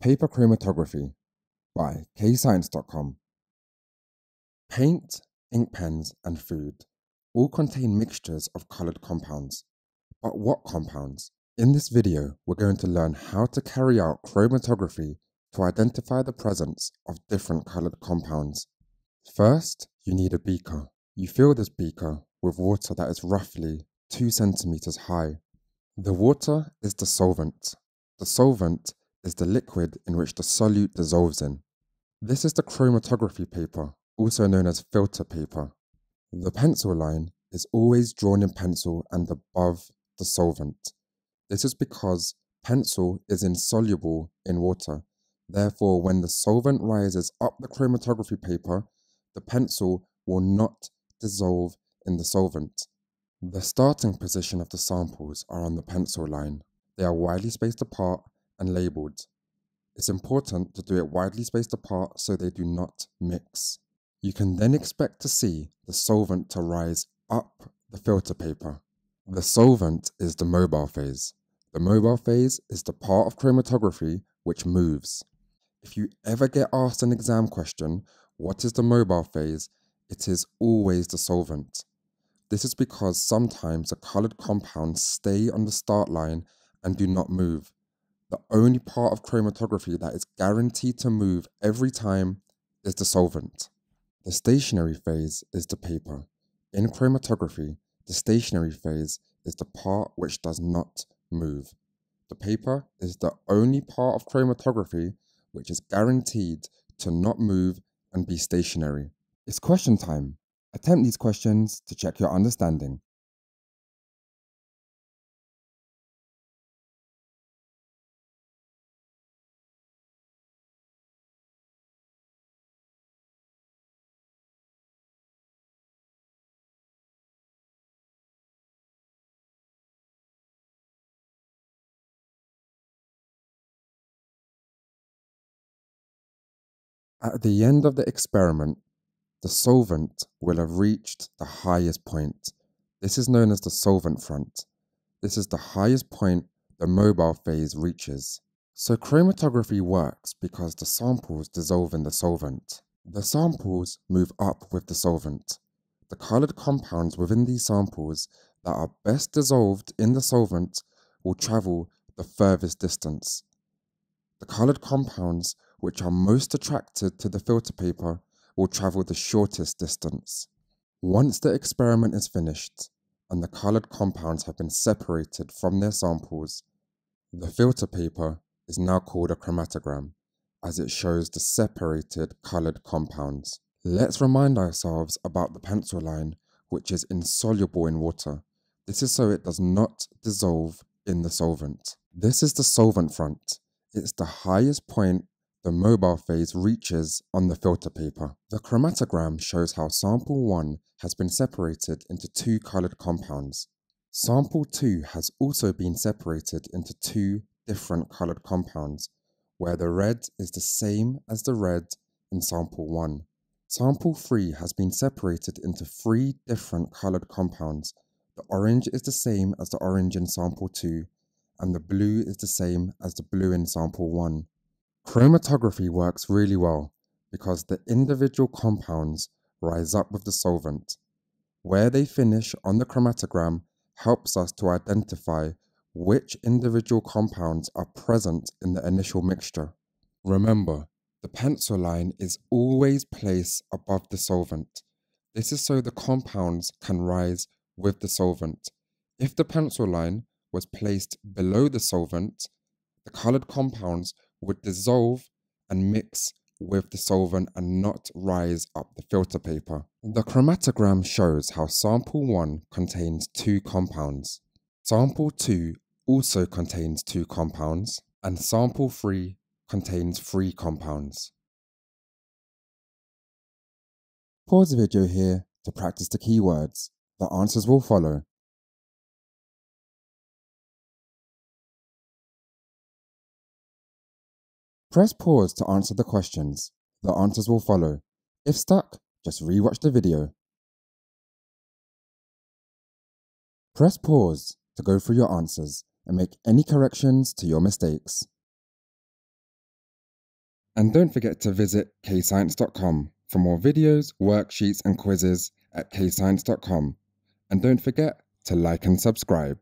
Paper Chromatography by kscience.com. Paint, ink pens, and food all contain mixtures of coloured compounds. But what compounds? In this video, we're going to learn how to carry out chromatography to identify the presence of different coloured compounds. First, you need a beaker. You fill this beaker with water that is roughly 2 centimetres high. The water is the solvent. The solvent is the liquid in which the solute dissolves in. This is the chromatography paper, also known as filter paper. The pencil line is always drawn in pencil and above the solvent. This is because pencil is insoluble in water. Therefore, when the solvent rises up the chromatography paper, the pencil will not dissolve in the solvent. The starting position of the samples are on the pencil line. They are widely spaced apart and labeled. It's important to do it widely spaced apart so they do not mix. You can then expect to see the solvent to rise up the filter paper. The solvent is the mobile phase. The mobile phase is the part of chromatography which moves. If you ever get asked an exam question, what is the mobile phase? It is always the solvent. This is because sometimes the coloured compounds stay on the start line and do not move, the only part of chromatography that is guaranteed to move every time is the solvent. The stationary phase is the paper. In chromatography, the stationary phase is the part which does not move. The paper is the only part of chromatography which is guaranteed to not move and be stationary. It's question time. Attempt these questions to check your understanding. At the end of the experiment, the solvent will have reached the highest point. This is known as the solvent front. This is the highest point the mobile phase reaches. So chromatography works because the samples dissolve in the solvent. The samples move up with the solvent. The coloured compounds within these samples that are best dissolved in the solvent will travel the furthest distance. The coloured compounds, which are most attracted to the filter paper, will travel the shortest distance. Once the experiment is finished and the coloured compounds have been separated from their samples, the filter paper is now called a chromatogram, as it shows the separated coloured compounds. Let's remind ourselves about the pencil line, which is insoluble in water. This is so it does not dissolve in the solvent. This is the solvent front, it's the highest point the mobile phase reaches on the filter paper. The chromatogram shows how sample 1 has been separated into two coloured compounds. Sample 2 has also been separated into two different coloured compounds, where the red is the same as the red in sample 1. Sample 3 has been separated into three different coloured compounds. The orange is the same as the orange in sample 2, and the blue is the same as the blue in sample 1. Chromatography works really well because the individual compounds rise up with the solvent. Where they finish on the chromatogram helps us to identify which individual compounds are present in the initial mixture. Remember, the pencil line is always placed above the solvent. This is so the compounds can rise with the solvent. If the pencil line was placed below the solvent, the colored compounds would dissolve and mix with the solvent and not rise up the filter paper. The chromatogram shows how sample 1 contains two compounds, sample 2 also contains two compounds, and sample 3 contains three compounds. Pause the video here to practice the keywords. The answers will follow. Press pause to answer the questions. The answers will follow. If stuck, just re-watch the video. Press pause to go through your answers and make any corrections to your mistakes. And don't forget to visit kscience.com for more videos, worksheets and quizzes at kscience.com. And don't forget to like and subscribe.